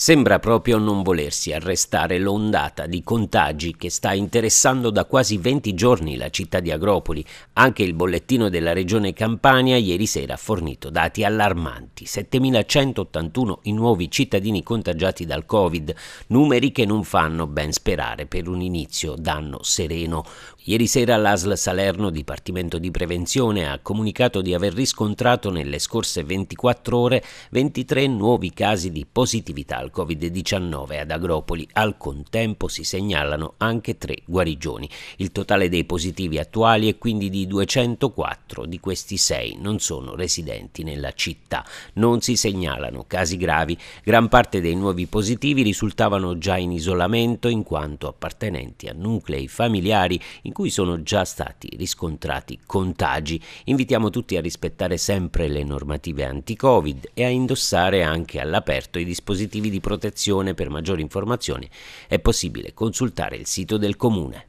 Sembra proprio non volersi arrestare l'ondata di contagi che sta interessando da quasi 20 giorni la città di Agropoli. Anche il bollettino della regione Campania ieri sera ha fornito dati allarmanti. 7.181 i nuovi cittadini contagiati dal Covid, numeri che non fanno ben sperare per un inizio d'anno sereno. Ieri sera l'ASL Salerno, Dipartimento di Prevenzione, ha comunicato di aver riscontrato nelle scorse 24 ore 23 nuovi casi di positività al al Covid-19 ad Agropoli. Al contempo si segnalano anche tre guarigioni. Il totale dei positivi attuali è quindi di 204, di questi sei non sono residenti nella città. Non si segnalano casi gravi. Gran parte dei nuovi positivi risultavano già in isolamento in quanto appartenenti a nuclei familiari in cui sono già stati riscontrati contagi. Invitiamo tutti a rispettare sempre le normative anti-Covid e a indossare anche all'aperto i dispositivi di di protezione. Per maggiori informazioni è possibile consultare il sito del comune.